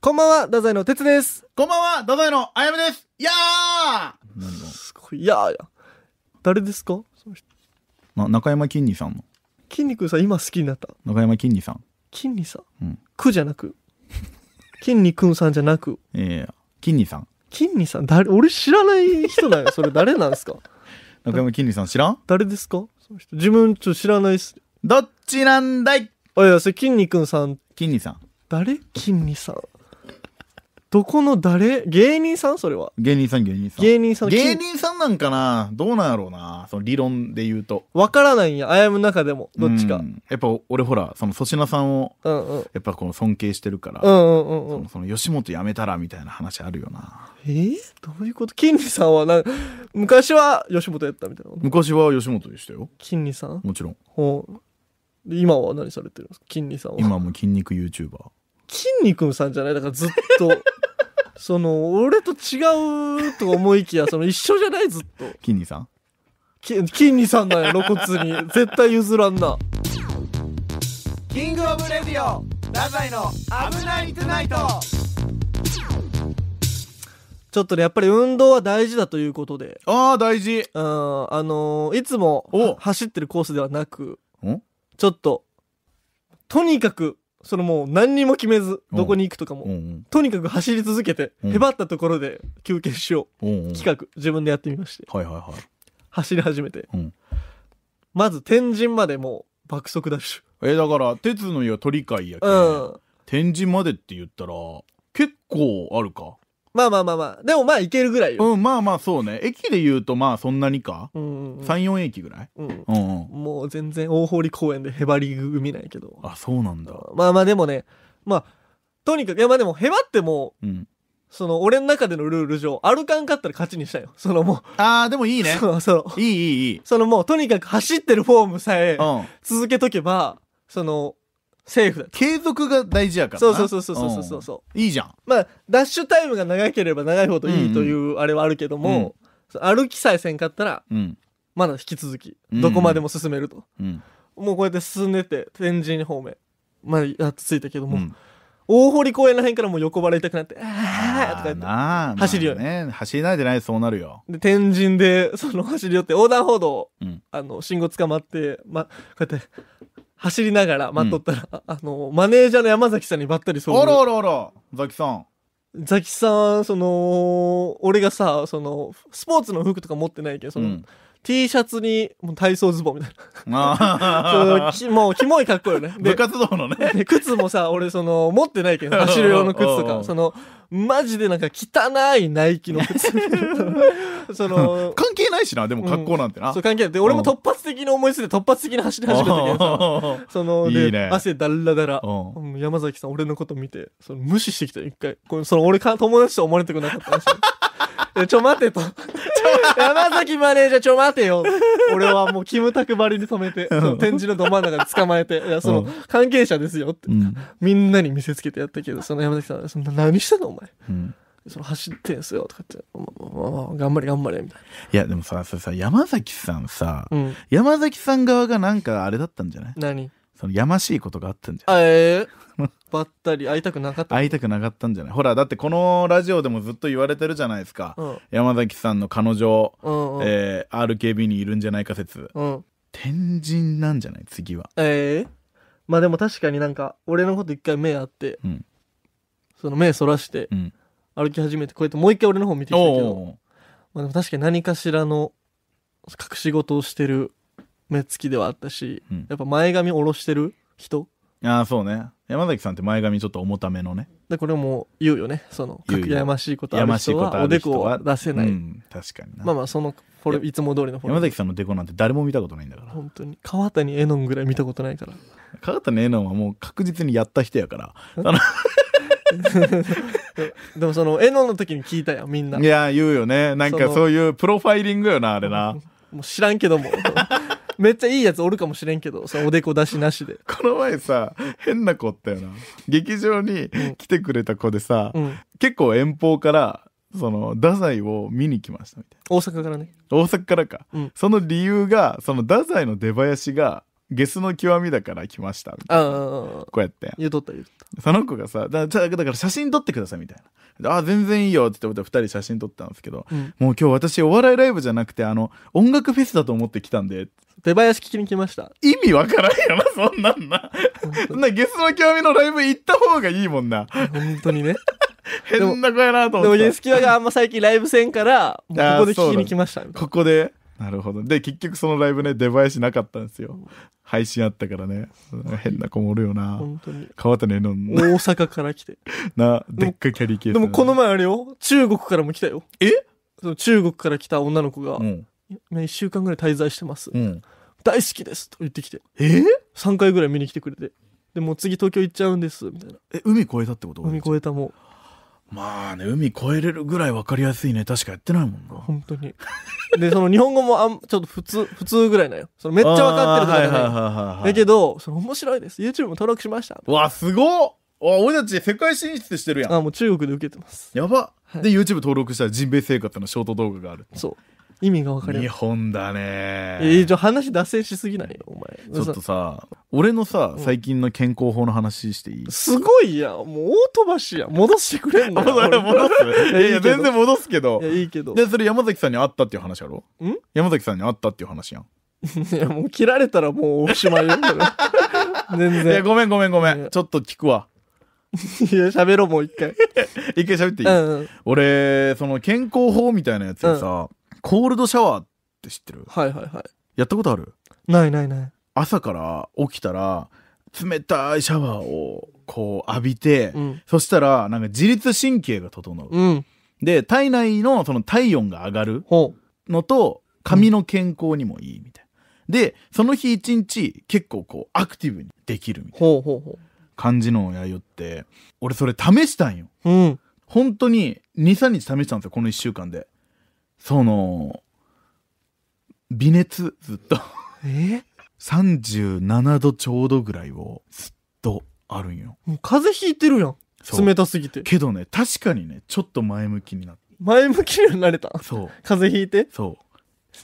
こんばんは、太宰の哲です。こんばんは、太宰のあやめです。いやーすごい、いやー誰ですかその人。な、中山きんにさんの。きんに君さん、今好きになった。中山きんにさん。きんにさん。うん。くじゃなく。きんに君さんじゃなく。ええきんにさん。きんにさん、誰、俺知らない人だよ。それ誰なんですか 中山きんにさん知らん誰ですかその人。自分ちょっと知らないっす。どっちなんだいあ、いや、それ、きんに君さん。きんにさん。誰きんにさん。どこの誰芸人さんそれは。芸人さん、芸人さん。芸人さん。芸人さんなんかなどうなんやろうなその理論で言うと。わからないんや、あやむ中でも。どっちか。やっぱ俺ほら、その粗品さんを、うんうん、やっぱこの尊敬してるから、うんうんうん、その吉本辞めたらみたいな話あるよな。えー、どういうこと金利さんはな、昔は吉本やったみたいな。昔は吉本でしたよ。金利さんもちろん。ほう。今は何されてるんですか金利さんは。今も筋肉 YouTuber。筋肉さんじゃないだからずっと その俺と違うと思いきやその一緒じゃないずっと筋肉さん筋肉さんなんや露骨に絶対譲らんなキングオブレディオダザイの危ないトゥナイトちょっとねやっぱり運動は大事だということでああ大事うんあのーいつも走ってるコースではなくちょっととにかくそのもう何にも決めず、どこに行くとかも、うんとにかく走り続けて、へばったところで休憩しよう、企画、自分でやってみまして。はいはいはい。走り始めて。まず天神までもう爆速ダッシュ。え、だから、鉄の家は鳥海やけ、うん、天神までって言ったら、結構あるか。まあまあまあまあ。でもまあいけるぐらいよ。うん、まあまあそうね。駅で言うとまあそんなにか。うんうんうん、3、4駅ぐらい、うん、うんうんもう全然大堀公園でへばり組ないけど。あ、そうなんだ。まあまあでもね、まあ、とにかく、いやまあでもへばってもう、ん、その俺の中でのルール上、歩かんかったら勝ちにしたよ。そのもう。ああ、でもいいね。そうそう。いいいいいい。そのもうとにかく走ってるフォームさえ、続けとけば、その、セーフだ継続が大事やからそうそうそうそうそうそうそういいじゃんまあダッシュタイムが長ければ長いほどいいというあれはあるけども、うんうん、歩きさえせんかったら、うん、まだ引き続きどこまでも進めると、うん、もうこうやって進んでて天神方面まあ、やっと着いたけども、うん大堀公園らへんからもう横腹痛くなって、ああとか言って、走るよ、ね、ね。走りないでないそうなるよ。で、天神で、その走り寄って、横断歩道、うん、あの、信号捕まって、ま、こうやって、走りながら待っとったら、あの、マネージャーの山崎さんにばったりそう。あらあらあら、ザキさん。ザキさん、その、俺がさ、その、スポーツの服とか持ってないけど、その、うん、T シャツにもう体操ズボンみたいなあもうキモい格好よね部活動のね靴もさ俺その持ってないけど 走る用の靴とかそのマジでなんか汚いナイキの靴 その関係ないしなでも格好なんてな、うん、そう関係ないで俺も突発的に思いついて突発的に走り始めたけど そので、ね、汗だらだら山崎さん俺のこと見てその無視してきた一回その俺か友達と思われたくなかったらしい ちょ待てと。山崎マネージャーちょ待てよ。俺はもうキムタクばりに止めて、展示のど真ん中で捕まえて、いや、その関係者ですよって、みんなに見せつけてやったけど、その山崎さん、そんな何してんのお前。うんその走ってんすよとかって、頑張れ頑張れみたいな。いやでもさ、それさ、山崎さんさ、うん、山崎さん側がなんかあれだったんじゃない何そのやましいことがあったんじゃないえー、ばったり会いたくなかった会いたくなかったんじゃないほらだってこのラジオでもずっと言われてるじゃないですか、うん、山崎さんの彼女、うんうん、えー、RKB にいるんじゃないか説、うん、天神なんじゃない次はええー、まあでも確かになんか俺のこと一回目あって、うん、その目そらして、歩き始めてこうやってもう一回俺の方見てきたけど、まあ、でも確かに何かしらの隠し事をしてる目つきではあったし、うんやっぱ前髪下ろしてる人ああ、そうね。山崎さんって前髪ちょっと重ためのね。でこれも言うよねそのやましいことあやるましい人ことはおでこは。出せないう。ん、確かにな。まあまあそのこれいつも通りの山崎さんのデコなんて誰も見たことないんだから。本当に川谷絵音ぐらい見たことないから川谷絵音はもう確実にやった人やから。でもその絵音の時に聞いたよみんないや、言うよね。なんかそそういうプロファイリングよな、あれな。もう知らんけども めっちゃいいやつおるかもしれんけどさおでこ出しなしで この前さ変な子おったよな劇場に来てくれた子でさ、うん、結構遠方からその太宰を見に来ましたみたいな大阪からね大阪からか、うん、その理由がその太宰の出囃子がゲスの極みだから来ましたみたいなこうやって言うとった言うとったその子がさだだから写真撮ってくださいみたいなあ全然いいよって言って2人写真撮ったんですけど、うん、もう今日私お笑いライブじゃなくてあの音楽フェスだと思って来たんで出囃子聞きに来ました意味わからんよな そんなんななゲスの極みのライブ行った方がいいもんな本当にね 変な子やなと思ってでもゲス極みがあんま最近ライブせんからここで聞きに来ましたここでなるほど。で、結局そのライブね、出囃子なかったんですよ。配信あったからね。変な子もおるよな。本当に。川谷の。大阪から来て。な、でっかいキャリーケース、ね、でもこの前あれよ、中国からも来たよ。えその中国から来た女の子が、うん、1週間ぐらい滞在してます。うん、大好きですと言ってきて。えー、?3 回ぐらい見に来てくれて。でも次東京行っちゃうんです、みたいな。え、海越えたってこと海越えたもう。まあね、海越えれるぐらい分かりやすいね。確かやってないもんな。本当に。で、その日本語もあんちょっと普通、普通ぐらいなよ。そのめっちゃ分かってるとい。はいはいはいだけど、その面白いです。YouTube も登録しました。わ、すごっわ、俺たち世界進出してるやん。あ、もう中国で受けてます。やば。はい、で、YouTube 登録したら人類生活のショート動画がある。そう。意味が分かる日本だねえー、じゃ話脱線しすぎないよお前ちょっとさ俺のさ、最近の健康法の話していいすごいやもう大飛ばしや戻してくれんの 戻すいや全然戻すけどいやいいけどでそれ山崎さんに会ったっていう話やろん山崎さんに会ったっていう話やんいやもう切られたらもうおしまいよ全然ごめんごめんごめんちょっと聞くわいや喋ろうもう一回 一回喋っていい、うんうん、俺その健康法みたいなやつでさ、コールドシャワーって知ってるはいはいはいやったことあるないないない朝から起きたら冷たいシャワーをこう浴びて、うん、そしたらなんか自律神経が整う、うん、で体内のその体温が上がるのと髪の健康にもいいみたいな、でその日一日結構こうアクティブにできるみたいな感じのをやよって俺それ試したんよ、うん、本当に23日試したんですよこの1週間でその微熱ずっとえ37度ちょうどぐらいをずっとあるんよもう風邪ひいてるやん冷たすぎてけどね確かにねちょっと前向きになった。前向きにはなれたそう風邪ひいてそ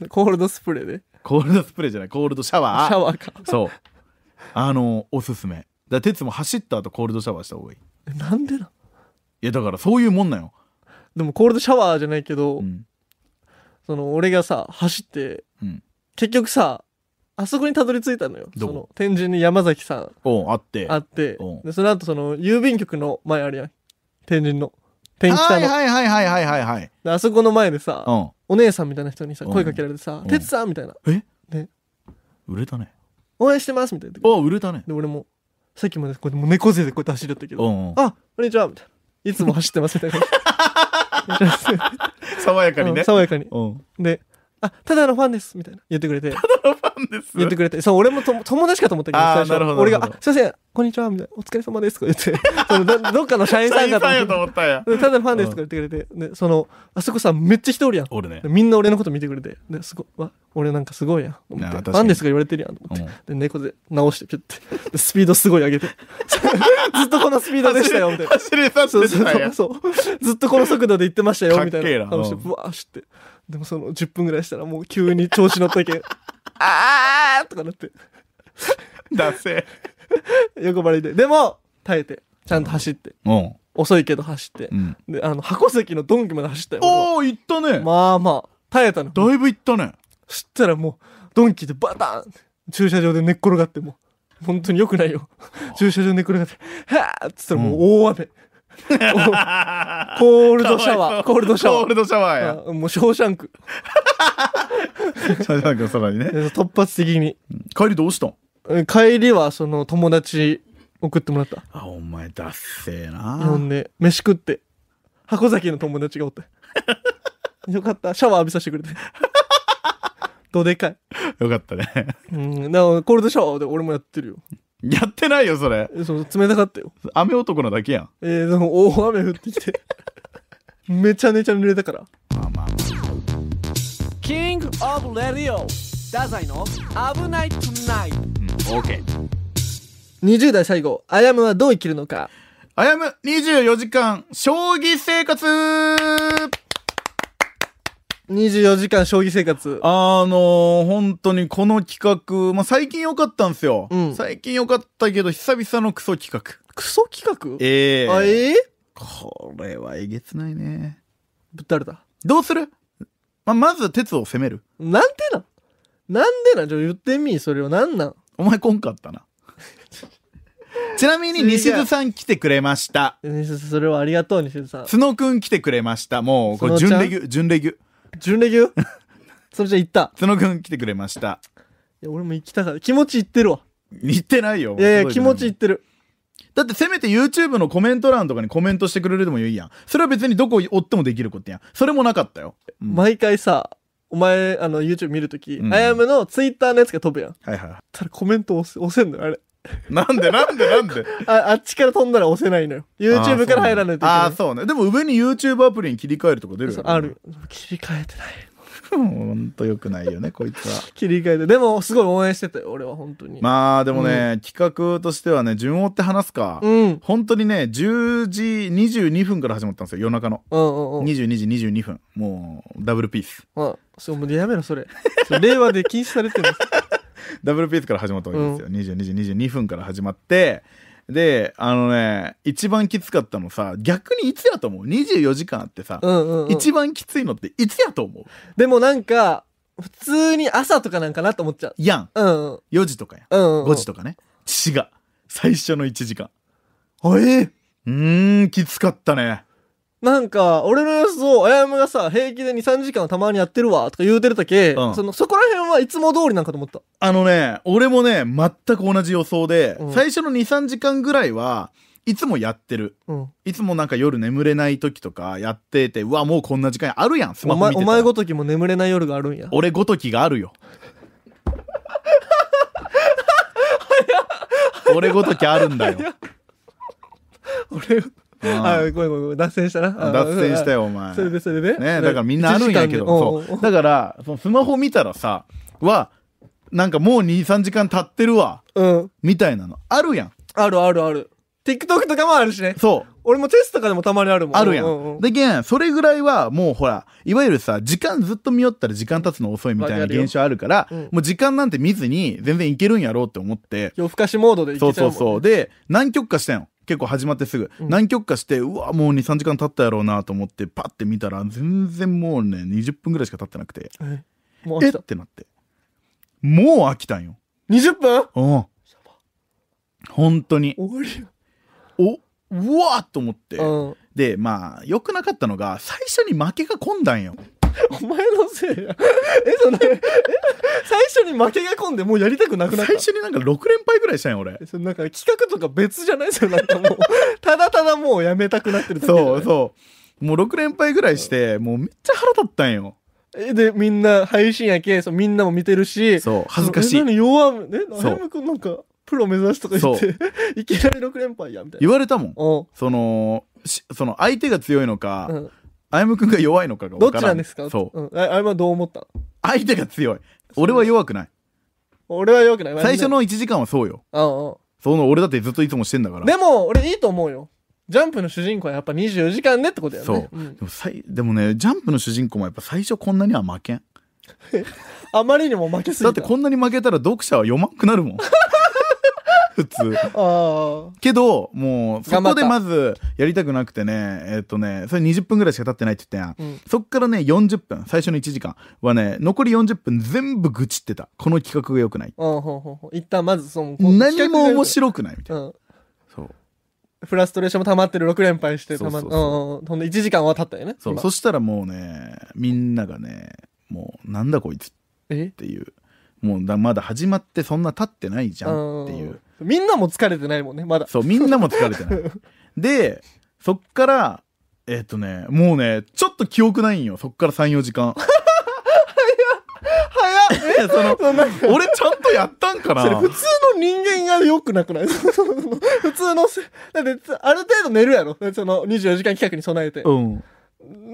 うコールドスプレーでコールドスプレーじゃないコールドシャワーシャワーかそうあのおすすめだ鉄も走った後コールドシャワーした方がいいえなんでないやだからそういうもんなよでもコールドシャワーじゃないけど、うんその俺がさ走って、うん、結局さあそこにたどり着いたのよ。その天神に山崎さん。あって。あって。で、その後その郵便局の前あるやん。天神の。天気の。はいはいはいはいはいはい。あそこの前でさ、お姉さんみたいな人にさ、声かけられてさ、てつさんみたいな。えで、売れたね。応援してますみたいな。あ、売れたね。で、俺も、さっきまでこうやって猫背でこうやって走りだったけど、あ、こんにちはみたいな。いつも走ってますみたいな。爽やかにね、爽やかに、であ、ただのファンです、みたいな。言ってくれて。ただのファンです。言ってくれて。そう、俺もと友達かと思ったけど、最初。なるほど俺が、あ、すいません、こんにちは、みたいな。お疲れ様です、とか言って。そのどどっかの社員さんかと思った。ただのファンです、とか言ってくれて。で、その、あそこさ、めっちゃ人おるやん。ね。みんな俺のこと見てくれて。で、すごい、俺なんかすごいやん。ファンですが言われてるやん、と思って。で、猫で直して、ピュって。スピードすごい上げて。ずっとこのスピードでしたよ、みたいな。走り出してたそうそうそう。ずっとこの速度で行ってましたよ、みたいな。話して、ブワーして。でもその10分ぐらいしたらもう急に調子乗ったけん、あーとかなって。だせ横ばいで。でも、耐えて。ちゃんと走って。うん。遅いけど走ってう。ん。で、あの、箱関のドンキまで走ったよ。おー、行ったね。まあまあ、耐えたの。だいぶ行ったね。そしたらもう、ドンキでバタン駐車場で寝っ転がってもう、本当に良くないよ。駐車場で寝っ転がって、はーっつったらもう大雨。コールドシャワーコールドシャワーコールドシャワーやもう「ショーシャンク」シャーシャンクの空にね 突発的に帰りどうしたん帰りはその友達送ってもらったあお前だっせえなほんで飯食って箱崎の友達がおって よかったシャワー浴びさせてくれてどでかいよかったねうんだからコールドシャワーで俺もやってるよやってないよ、それ。そ冷たかったよ。雨男なだけやん。えー、でも大雨降ってきて。めちゃめちゃ濡れたから。まあまあ。キングオブレディオダザの危ないトゥナイトうん、オー20代最後、アヤムはどう生きるのか。あやむ24時間、将棋生活24時間将棋生活。あのー、本当にこの企画、まあ、最近良かったんですよ、うん、最近良かったけど、久々のクソ企画。クソ企画ええー、あ、えー、これはえげつないね。ぶたれた。どうするまあ、まず、鉄を攻める。なんてななんでなちょ、言ってみ、それを。なんなんお前来んかったな。ちなみに西津さん来てくれました。西津、それはありがとう、西津さん。角くん来てくれました。もう、これ、準レギュ、準レギュ。純レギュ それじゃ行った角くん来てくれましたいや俺も行きたかった気持ちいってるわ行ってないよいやいや気持ちいってるだってせめて YouTube のコメント欄とかにコメントしてくれるでもいいやんそれは別にどこ追ってもできることやんそれもなかったよ、うん、毎回さお前あの YouTube 見るとき、あやむの Twitter のやつが飛ぶやんはいはいただコメント押せ押せんのよあれ なんでなんでなんで ああっちから飛んだら押せないのよ YouTube から入らないといけないああそうねでも上に YouTube アプリに切り替えるとか出るよ、ね、ある切り替えてない ほんとよくないよね、こいつは。切り替えて。でも、すごい応援してたよ、俺は本当に。まあ、でもね、うん、企画としてはね、順を追って話すか。うん。本当にね、10時22分から始まったんですよ、夜中の。うんうんうん。22時22分。もう、ダブルピース。うん。そう、もうやめろ、それ。それ令和で禁止されてるんです。ダブルピースから始まったわけですよ、うん、22時22分から始まってであのね一番きつかったのさ逆にいつやと思う24時間あってさ、うんうんうん、一番きついのっていつやと思うでもなんか普通に朝とかなんかなと思っちゃうやん、うん4時とかや、うんうんうん、5時とかね違う最初の1時間あえー、うんきつかったねなんか、俺の様子を、あやむがさ、平気で2、3時間たまにやってるわ、とか言うてるだけ、うんその、そこら辺はいつも通りなんかと思った。あのね、俺もね、全く同じ予想で、うん最初の2、3時間ぐらいはいつもやってる。うん。いつもなんか夜眠れない時とかやってて、うわ、もうこんな時間あるやん、スマおホ見てたお前ごときも眠れない夜があるんや。俺ごときがあるよ。俺ごときあるんだよ。俺、あごめんごめん脱線したな脱線したよお前それでそれでねだからみんなあるんやけどそうだからスマホ見たらさはなんかもう23時間経ってるわ、うん、みたいなのあるやんあるあるある TikTok とかもあるしねそう俺もテストとかでもたまにあるもんあるやん、でけんそれぐらいはもうほらいわゆるさ時間ずっと見よったら時間経つの遅いみたいな現象あるから、うん、もう時間なんて見ずに全然いけるんやろうって思って夜更かしモードでいけちゃう、ね、そうそうそうで何曲かしたんよ結構始まってすぐ、うん、何曲かしてうわもう23時間経ったやろうなと思ってパッて見たら全然もうね20分ぐらいしか経ってなくてもうえってなってもう飽きたんよ20分うん本当に終わりおうわっと思って、うん、でまあ良くなかったのが最初に負けが込んだんよお前のせいやえそんなに負けが込んでもうやりたくなくなった最初になんか6連敗ぐらいしたんや俺そのなんか企画とか別じゃないですよなんかもうただただもうやめたくなってるそうそうもう6連敗ぐらいしてもうめっちゃ腹立ったんよでみんな配信やけそみんなも見てるしそう恥ずかしいえ弱めねっ歩夢君なんかプロ目指すとか言って いきなり6連敗やみたいな言われたもんそのその相手が強いのか、うん歩夢君が弱いのかがどっちなんですかそう。うん、あ、あはどう思った相手が強い。俺は弱くない俺は弱くない最初の1時間はそうようんその俺だってずっといつもしてんだからでも俺いいと思うよジャンプの主人公はやっぱ24時間でってことやねそう、うん、でもさいでもねジャンプの主人公もやっぱ最初こんなには負けん あまりにも負けすぎだってこんなに負けたら読者は読まんくなるもん 普通。けど、もう、そこでまずやりたくなくてね、えっとね、それ20分ぐらいしか経ってないって言ったやん。うん、そっからね、40分、最初の1時間はね、残り40分全部愚痴ってた。この企画が良くない。ほうほう一旦まずその、何も面白くないみたいな。うん、そう。フラストレーションも溜まってる6連敗してたまって、うん、ほんで1時間は経ったよね。そう。そしたらもうね、みんながね、もう、なんだこいつっていう。もうだまだ始まってそんな経ってないじゃんっていうみんなも疲れてないもんねまだそうみんなも疲れてない でそっからえっ、ー、とねもうねちょっと記憶ないんよそっから34時間早っその俺ちゃんとやったんかな普通の人間がよくなくない 普通のだってある程度寝るやろその24時間企画に備えて、うん、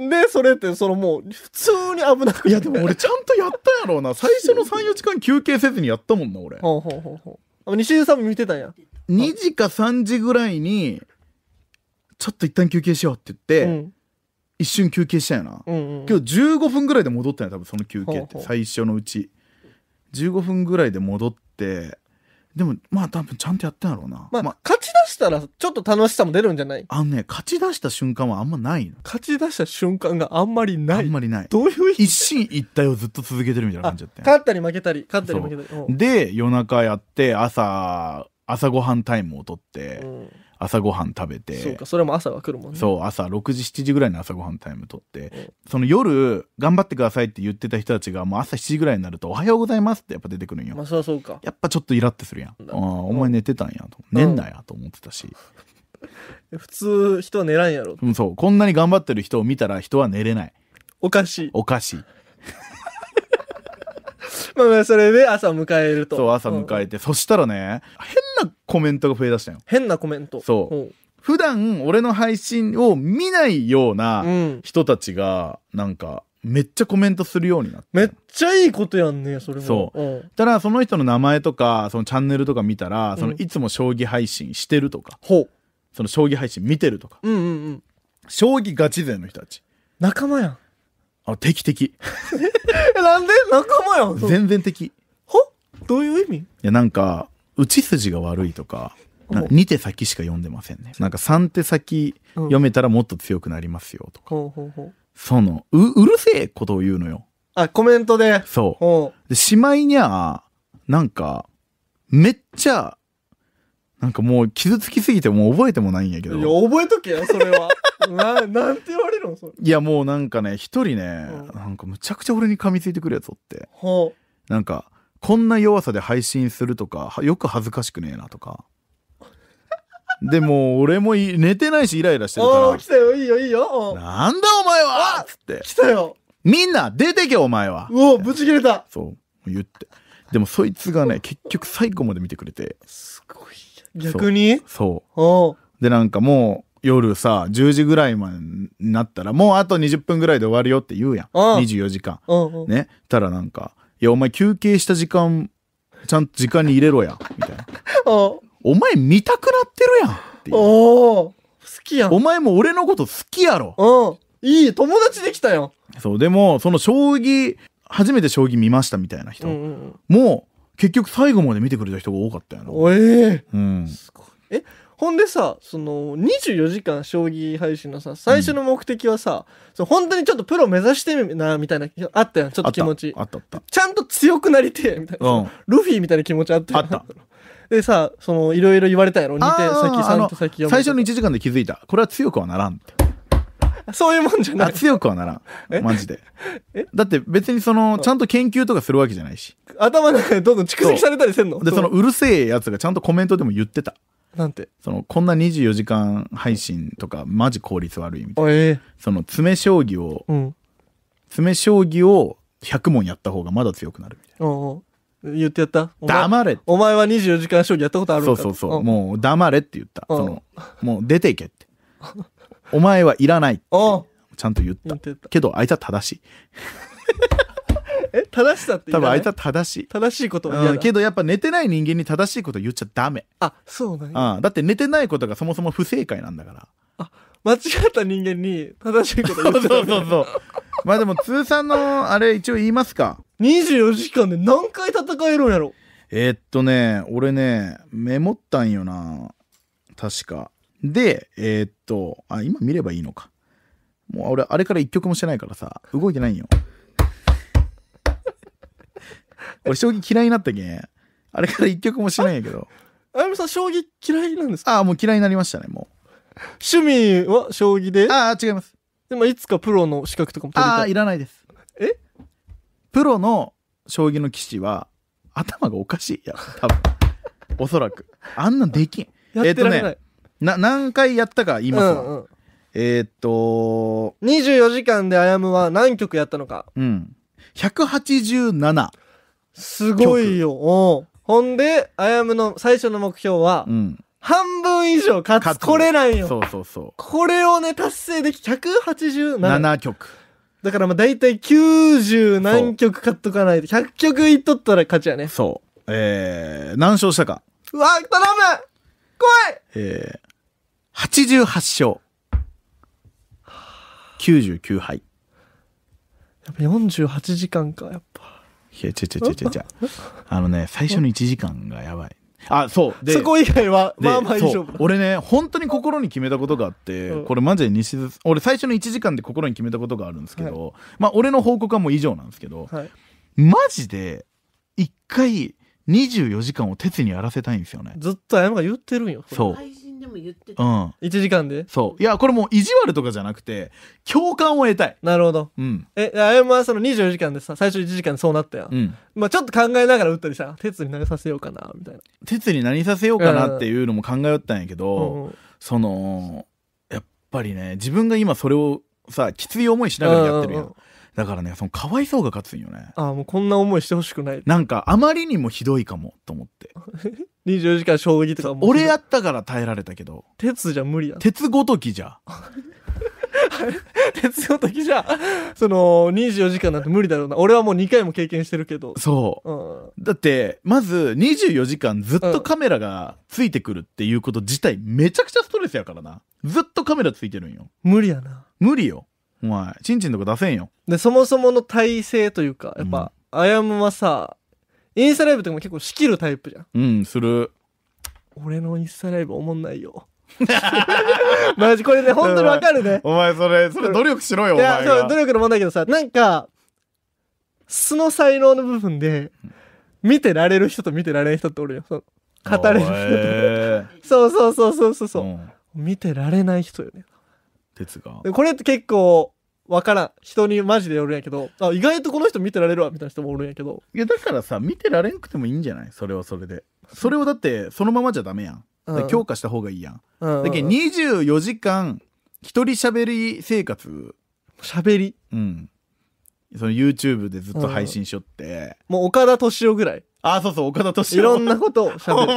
で、それって、そのもう、普通に危なくいや、でも俺ちゃんとやったやろうな。最初の3、4時間休憩せずにやったもんな、俺。ほうほうほうほう。西出さんも見てたんや。2時か3時ぐらいに、ちょっと一旦休憩しようって言って、うん、一瞬休憩したやな、うんうん。今日15分ぐらいで戻ったんや、多分その休憩って。ほうほう最初のうち。15分ぐらいで戻って、でもまあ多分ちゃんとやってんだろうな、まあ、まあ、勝ち出したらちょっと楽しさも出るんじゃないあのね勝ち出した瞬間はあんまないの勝ち出した瞬間があんまりないあんまりないどういう一進一退をずっと続けてるみたいな感じだった勝ったり負けたり勝ったり負けたりで夜中やって朝朝ごはんタイムを取って、うん朝ごはん食べてそうかそれも朝が来るもんねそう朝6時7時ぐらいの朝ごはんタイムとって、その夜頑張ってくださいって言ってた人たちがもう朝7時ぐらいになると「おはようございます」ってやっぱ出てくるんよまあそそうかやっぱちょっとイラってするやんああお前寝てたんやと、寝んなやと思ってたし、普通人は寝らんやろそうこんなに頑張ってる人を見たら人は寝れないおかしいおかしいまあまあ、それで朝迎えると。そう、朝迎えて。そしたらね、変なコメントが増えだしたよ。変なコメント。そう。普段俺の配信を見ないような人たちが、なんか、めっちゃコメントするようになって。めっちゃいいことやんね、それも。そう。うん、ただ、その人の名前とか、そのチャンネルとか見たら、そのいつも将棋配信してるとか、うん、その将棋配信見てるとか、うんうんうん、将棋ガチ勢の人たち。仲間やん。あ定敵的なんで仲間やん全然敵はどういう意味いやなんか打ち筋が悪いとか2手先しか読んでませんねなんか3手先読めたらもっと強くなりますよとか、うん、そのううるせえことを言うのよあコメントでそうでしまいにゃなんかめっちゃなんかもう傷つきすぎてもう覚えてもないんやけどいや覚えとけよそれは な なんて言われるのそれいやもうなんかね一人ね、うんなんかむちゃくちゃ俺に噛みついてくるやつおってう。なんかこんな弱さで配信するとかよく恥ずかしくねえなとかでも俺もい寝てないしイライラしてるああ来たよいいよいいよなんだお前はつって来たよみんな出てけお前はうおぶち切れたそう言ってでもそいつがね結局最後まで見てくれてすごい逆にそうほうでなんかもう夜さ10時ぐらいまでになったらもうあと20分ぐらいで終わるよって言うやん24時間ねたらなんか「いやお前休憩した時間ちゃんと時間に入れろや」みたいな 「お前見たくなってるやん」ってお好きやんお前も俺のこと好きやろいい友達できたよそうでもその将棋初めて将棋見ましたみたいな人、もう結局最後まで見てくれた人が多かったやろええすごいえほんでさ、その、24時間将棋配信のさ、最初の目的はさ、うん、そ本当にちょっとプロ目指してみな、みたいな、あったやん、ちょっと気持ち。あったあった。ちゃんと強くなりてえ、みたいな、うん。ルフィみたいな気持ちあったん。あった。でさ、その、いろいろ言われたやろ。2点先、3手先、4最初の1時間で気づいた。これは強くはならんそういうもんじゃない。強くはならん。マジで。だって別にその、ちゃんと研究とかするわけじゃないし。頭の中でどんどん蓄積されたりせんので、そのうるせえやつがちゃんとコメントでも言ってた。なんてそのこんな24時間配信とかマジ効率悪いみたいな、えー、その詰将棋を、うん、詰将棋を100問やった方がまだ強くなるみたいな。言ってやった黙れお前は24時間将棋やったことあるそうそうそう、もう黙れって言ったそのもう出ていけってお前はいらないってちゃんと言ったけどあいつは正しいえ正しさって多分あいつは正しい正しいことだ、けどやっぱ寝てない人間に正しいこと言っちゃダメあそうだね、うん、だって寝てないことがそもそも不正解なんだからあ間違った人間に正しいこと言っちゃダメ そうそうそうまあでも通算のあれ一応言いますか24時間で何回戦えるんやろえー、っとね俺ねメモったんよな確かでえー、っとあ今見ればいいのかもう俺あれから1曲もしてないからさ動いてないんよ俺、将棋嫌いになったけん。あれから一曲もしないんやけど。あやみさん、将棋嫌いなんですかああ、もう嫌いになりましたね、もう。趣味は将棋でああ、違います。でもいつかプロの資格とかも取りああ、いらないです。えプロの将棋の棋士は、頭がおかしいや多分。おそらく。あんなんできん。やってられない、な、何回やったか言いますわ。うんうん、えーっと、24時間であやむは何曲やったのかうん。187。すごいよ。おほんで、あやむの最初の目標は、うん、半分以上勝つ。これなんよ。そうそうそう。これをね、達成でき、187。7曲。だからまあ大体90何曲勝っとかないと、100曲いっとったら勝ちやね。そう。えー、何勝したか。うわ、頼む怖いえー、88勝。99敗。やっぱ48時間か、やっぱ。いや、違う違う違うあのね、最初の1時間がやばい。あ、そう。で、そこ以外は、まあまあいい俺ね、本当に心に決めたことがあって、これマジで西津、俺最初の1時間で心に決めたことがあるんですけど、はい、まあ俺の報告はもう以上なんですけど、はい、マジで、1回24時間を鉄にやらせたいんですよね。ずっとあやまが言ってるんよ。そう。でも言ってた、うん、1時間でそういやこれもう意地悪とかじゃなくて共感を得たいなるほど、うん、えあやまその24時間でさ最初1時間でそうなったやん、うん、まあ、ちょっと考えながら打ったりさ鉄に何させようかなみたいな鉄に何させようかなっていうのも考えよったんやけど、うんうん、そのやっぱりね自分が今それをさきつい思いしながらやってるやん、うんうんうんだからねそのかわいそうが勝つんよねああもうこんな思いしてほしくないなんかあまりにもひどいかもと思って 24時間将棋とか俺やったから耐えられたけど鉄じゃ無理や鉄ごときじゃ 鉄ごときじゃその24時間なんて無理だろうな俺はもう2回も経験してるけどそう、うん、だってまず24時間ずっとカメラがついてくるっていうこと自体めちゃくちゃストレスやからなずっとカメラついてるんよ無理やな無理よお前ちんちんとか出せんよでそもそもの体勢というかやっぱ、うん、はさインスタライブとかも結構仕切るタイプじゃん。うん、する。俺のインスタライブおもんないよ。マジこれね、本当にわかるね。お前それ、それ努力しろよ、いおや、前そう、努力の問題だけどさ、なんか、素の才能の部分で、見てられる人と見てられない人っておるよ。その語れる人そうそうそうそうそう。う。ん見てられない人よね。哲が。でこれって結構、わからん人にマジでよるんやけどあ意外とこの人見てられるわみたいな人もおるんやけどいやだからさ見てられんくてもいいんじゃないそれはそれでそれをだってそのままじゃダメやん、うん、強化した方がいいやん、んうん、だけど24時間一人喋り生活喋りうんその YouTube でずっと配信しよって。もう岡田敏夫ぐらい。あ、そうそう、岡田敏夫。いろんなことを喋る。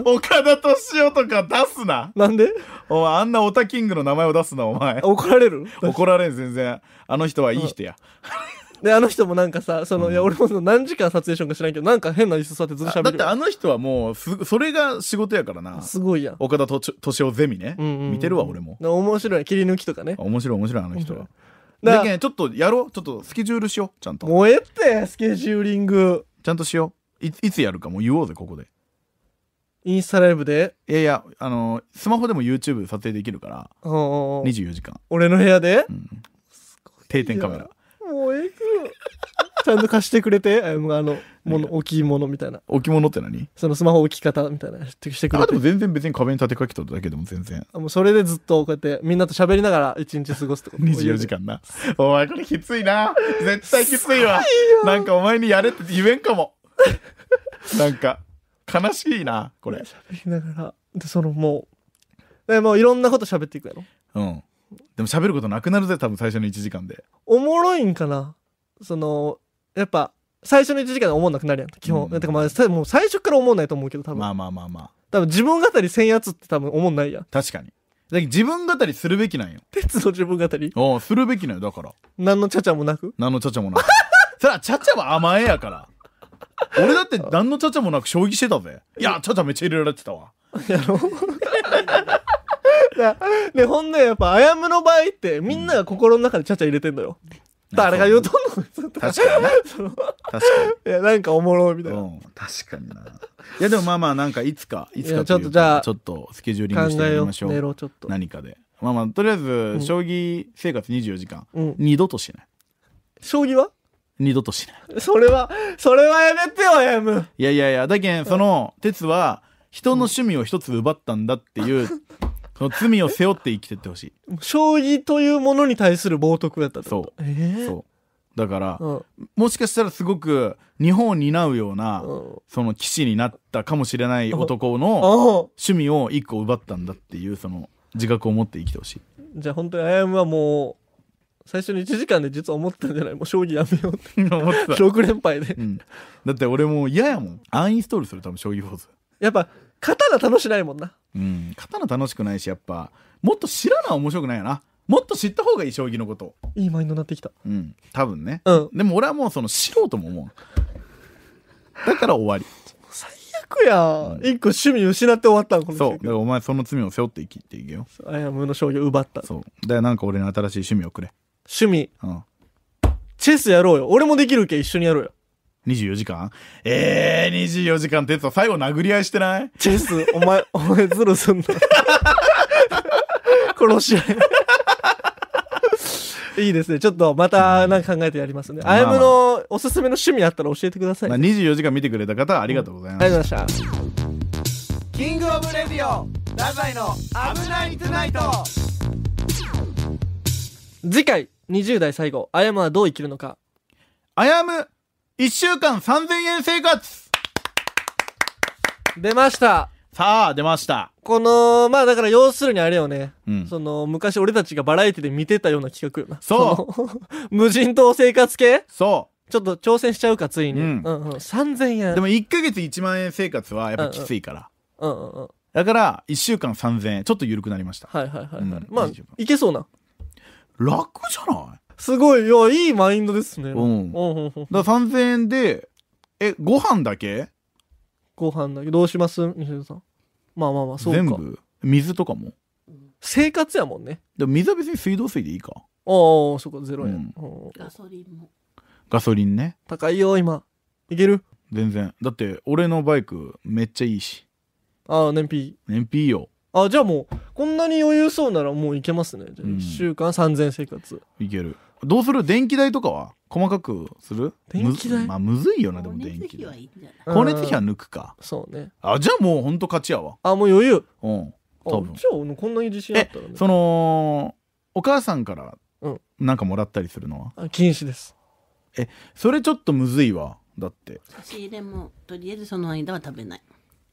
お前、岡田敏夫とか出すな。なんでお前、あんなオタキングの名前を出すな、お前。怒られる怒られん、全然。あの人はいい人や。うん、で、あの人もなんかさ、その、うん、いや、俺も何時間撮影しようか知らんけど、なんか変な椅子座ってずっと喋る。だってあの人はもう、す、それが仕事やからな。すごいやん。岡田敏夫ゼミね。うんうんうん、見てるわ、俺も。面白い。切り抜きとかね。面白い、面白い、あの人は。だけちょっとやろうちょっとスケジュールしようちゃんと燃えってスケジューリングちゃんとしよういいつやるかもう言おうぜここでインスタライブでいやいやあのースマホでも YouTube 撮影できるからおうおうおう24時間、俺の部屋で、うん、定点カメラ燃えくちゃんと貸してくれて、あの、もの、置物みたいな。置物って何そのスマホ置き方みたいな、してくれて。あ、でも全然別に壁に立てかけとるだけでも全然。もうそれでずっとこうやって、みんなと喋りながら一日過ごすってこ ?24 時間な。お前これきついな。絶対きついわ。い なんかお前にやれって言えんかも。なんか、悲しいな、これ。喋りながら。で、そのもう、でもういろんなこと喋っていくやろ。うん。でも喋ることなくなるぜ、多分最初の1時間で。おもろいんかなその、やっぱ最初の1時間で思わなくなるやん基本、うん、てかまあもう最初から思わないと思うけど多分まあまあまあまあ多分自分語りせんやつって多分思んないやん確かにだ自分語りするべきなんよ鉄の自分語りああするべきなんよだから何のちゃちゃもなく何のちゃちゃもなく そらちゃちゃは甘えやから俺だって何のちゃちゃもなく将棋してたぜいやちゃちゃめっちゃ入れられてたわやろ で、ほんで、やっぱ、あやむの場合って、みんなが心の中でちゃちゃ入れてんのよ。誰が言うとんの 確かに確かになんかおもろいみたいな、確かにないやでもまあまあなんかいつかいつかちょっとじゃあちょっとスケジューリングしてみましょうちょっと何かでまあまあとりあえず将棋生活24時間、うん、二度としない将棋は二度としないそれはそれはやめてよやむいやいやいやだけんその、うん、鉄は人の趣味を一つ奪ったんだっていうその罪を背負って生きてってほしい将棋というものに対する冒涜だったってことそう,、えー、そうだから、うん、もしかしたらすごく日本を担うような、うん、その棋士になったかもしれない男の趣味を一個奪ったんだっていうその自覚を持って生きてほしいじゃあ本当にあやむはもう最初の1時間で実は思ったんじゃないもう将棋やめようって 思ってた6 連敗で、うん、だって俺もう嫌やもんアンインストールする多分将棋フォーズやっぱ刀楽しないもんなうん刀楽しくないしやっぱもっと知らな面白くないよなもっと知った方がいい将棋のこといいマインドになってきたうん多分ね、うん、でも俺はもうその素人も思うだから終わり最悪や、うん、一個趣味失って終わったのこのそうだからお前その罪を背負って生きていけよあやむの将棋を奪ったそうだからなんか俺の新しい趣味をくれ趣味、うん、チェスやろうよ俺もできるけ一緒にやろうよ24時間ええー、24時間って最後殴り合いしてないチェス、お前、お前ズルすんな。殺し合い。いいですね。ちょっとまたなんか考えてやりますね。あやむのおすすめの趣味あったら教えてください。まあ、24時間見てくれた方、ありがとうございまありがとうございました。キングオブレディオダザイの危ないトゥナイト次回、20代最後、あやむはどう生きるのか。あやむ1週間3000円生活出ましたさあ、出ました。このまあだから要するにあれよね、うんその昔俺たちがバラエティで見てたような企画よなそう 無人島生活系そう。ちょっと挑戦しちゃうかついに、ううんうん3000円でも1ヶ月1万円生活はやっぱきついから。うんうんうんだから、1週間3000円。ちょっと緩くなりました。はいはいはいはい、うんまあいけそうな楽じゃないすごい、いや、いいマインドですね。うん。だうんうん3000円で、え、ご飯だけご飯だけどうします西田さん。まあまあまあ、そうか。全部水とかも生活やもんね。でも水は別に水道水でいいか。ああ、そこゼロ円、ガソリンもガソリンね。高いよ、今。いける全然。だって、俺のバイクめっちゃいいし。ああ、燃費。燃費いいよ。あじゃあもう、こんなに余裕そうならもういけますね。じゃあ1週間3000生活。いける。どうする電気代とかは細かくする電気代まあ、むずいよなでも電気代光熱費は抜くかそうねあじゃあもうほんと勝ちやわあもう余裕うん多分じゃあこんなに自信あったらそのお母さんからなんかもらったりするのは、禁止ですえそれちょっとむずいわだって差し入れもとりあえずその間は食べない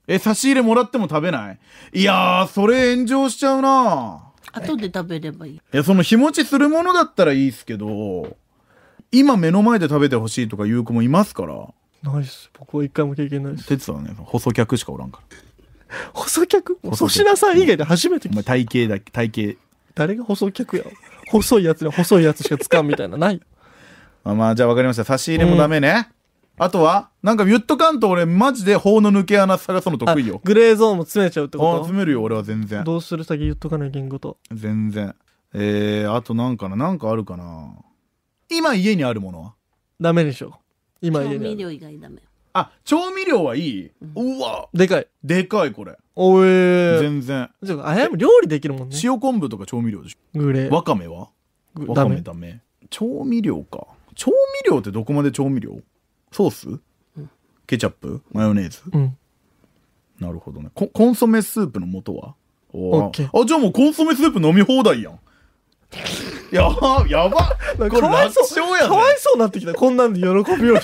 え差し入れもらっても食べないいやそれ炎上しちゃうな後で食べればいい。いや、その日持ちするものだったらいいですけど、今目の前で食べてほしいとかいう子もいますから。ないっす。僕は一回も経験ないっす。哲はね、細客しかおらんから。細客細品さん以外で初めて聞いた。体型だけ、体型。誰が細客や細いやつに細いやつしか使うみたいな、ない。まあまあ、じゃあ分かりました。差し入れもダメね。うんあとは、なんか言っとかんと俺マジで法の抜け穴探すの得意よ。グレーゾーンも詰めちゃうってこあ詰めるよ、俺は全然。どうする先言っとかない言語と。全然。えー、あとなんかな、なんかあるかな。今家にあるものはダメでしょ。今調家にあ味料以外ダメあ、調味料はいい、うわ、でかい。でかいこれ。おえー。全然。ちょっあやも料理できるもんね。塩昆布とか調味料でしグレょ。ー。わかめはわダかめメ。ダメ。調味料か。調味料ってどこまで調味料ソース、うん、ケチャップマヨネーズ、うん、なるほどねコンソメスープの素はおあじゃあもうコンソメスープ飲み放題やん ややばこれ楽勝やねかわいそうになってきたこんなんで喜びを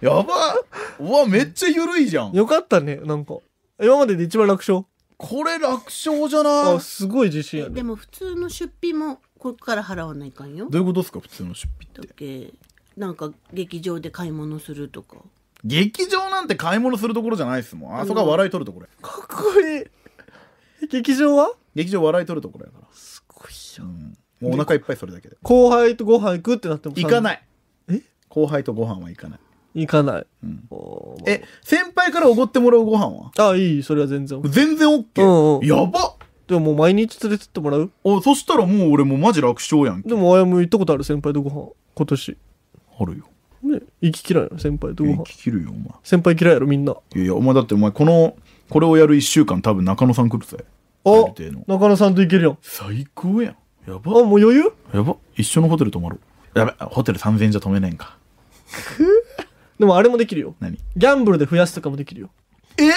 やばうわめっちゃ緩いじゃんよかったねなんか今までで一番楽勝これ楽勝じゃないすごい自信やでも普通の出費もここから払わないかんよどういうことですか普通の出費ってなんか劇場で買い物するとか劇場なんて買い物するところじゃないですもんあそこは笑い取るところかっこいい劇場は劇場笑い取るところやからすごいじゃん、うん、もうお腹いっぱいそれだけで後輩とご飯行くってなっても行かないえ後輩とご飯は行かない行かない、うんえ先輩からおごってもらうご飯はあいいそれは全然全然 OK、うんうんやばっでももう毎日連れてってもらうおそしたらもう俺もうマジ楽勝やんでもあやも行ったことある先輩とご飯今年あるよね行き嫌いな先輩とご飯きるよお前先輩嫌いやろみんないやいやお前だってお前このこれをやる1週間多分中野さん来るぜああ中野さんと行けるよ最高やんやあもう余裕やば一緒のホテル泊まろうやべホテル3000円じゃ泊めねえんかでもあれもできるよ何ギャンブルで増やすとかもできるよえ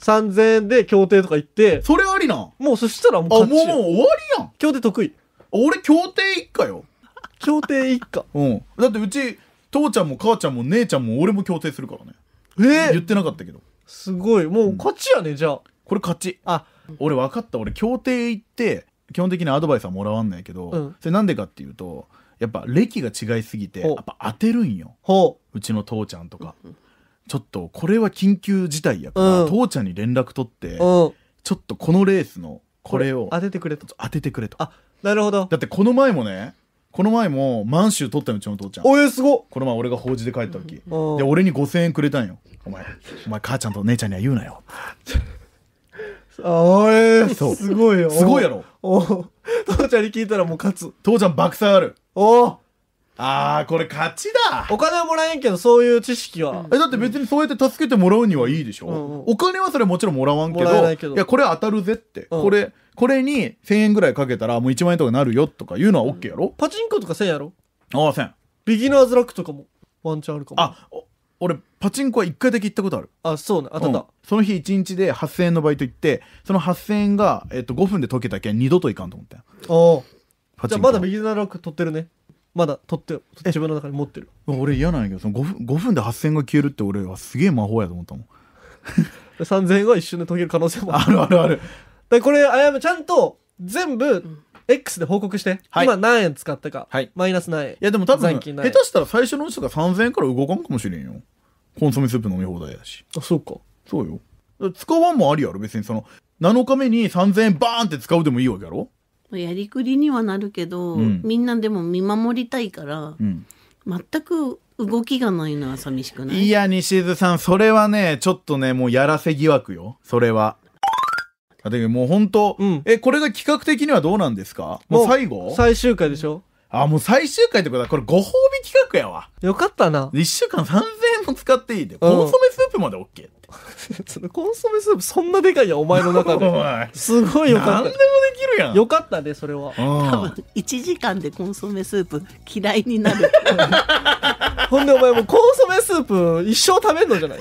3000円で協定とか行ってそれありなんもうそしたらもうあもうもう終わりやん協定得意俺協定一家よ協定一家。うん。だってうち、父ちゃんも母ちゃんも姉ちゃんも俺も協定するからね。えー、言ってなかったけど。すごい。もう勝ちやね、じゃあ。これ勝ち。あ、俺分かった。俺協定行って、基本的にアドバイスはもらわんないけど、うん、それなんでかっていうと、やっぱ歴が違いすぎて、やっぱ当てるんよ。うちの父ちゃんとか。ちょっと、これは緊急事態やから、うん、父ちゃんに連絡取って、うん、ちょっとこのレースのこれを当ててくれと当ててくれとあなるほどだってこの前もねこの前も満州取ったようちの父ちゃんおえすごこの前俺が法事で帰った時、で俺に5000円くれたんよお前お前母ちゃんと姉ちゃんには言うなよあえー、すごいよすごいやろお父ちゃんに聞いたらもう勝つ父ちゃん爆災あるおあーこれ勝ちだお金はもらえんけどそういう知識は、えだって別にそうやって助けてもらうにはいいでしょ、うんうん、お金はそれもちろんもらわんけどいやこれ当たるぜって、うん、これこれに1000円ぐらいかけたらもう1万円とかなるよとかいうのは OK やろ、パチンコとか1000やろああ1000ビギナーズラックとかもワンチャンあるかもあお俺パチンコは1回だけ行ったことあるあそうな当たった、うんその日1日で8000円のバイト行ってその8000円が、えっと、5分で解けたけん二度といかんと思ってああじゃあまだビギナーズラック取ってるねまだ取って自分の中に持ってる俺嫌なんやけどその 5, 分5分で8000円が消えるって俺はすげえ魔法やと思ったもん3000 円は一瞬で解ける可能性もあるあるあるでこれあやめちゃんと全部 X で報告して、はい、今何円使ったか、はい、マイナス何円いやでも多分下手したら最初の人が3000円から動かんかもしれんよコンソメスープ飲み放題だしあそうかそうよ使わんもありやろ別にその7日目に3000円バーンって使うでもいいわけやろやりくりにはなるけど、うん、みんなでも見守りたいから、うん、全く動きがないのは寂しくないいや西津さんそれはねちょっとねもうやらせ疑惑よそれはあでももう本当、うん、え、これが企画的にはどうなんですかもう最後最終回でしょあ、もう最終回ってことだ。これご褒美企画やわ。よかったな。1週間3000円も使っていいで、コンソメスープまで OK って。そのコンソメスープそんなでかいやお前の中ですごいよかった何でもできるやんよかったねそれは多分1時間でコンソメスープ嫌いになる ほんでお前もコンソメスープ一生食べんのじゃない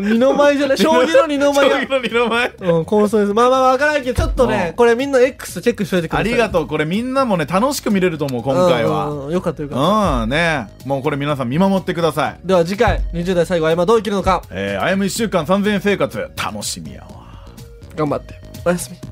二の舞じゃない将棋の二の舞将棋の二の舞うん構想ですまあまあわからんけどちょっとねこれみんな X チェックしといてくださいありがとうこれみんなもね楽しく見れると思う今回はよかったよかったうんねもうこれ皆さん見守ってくださいでは次回20代最後あやまどう生きるのかえーあやむ1週間3000円生活楽しみやわ頑張っておやすみ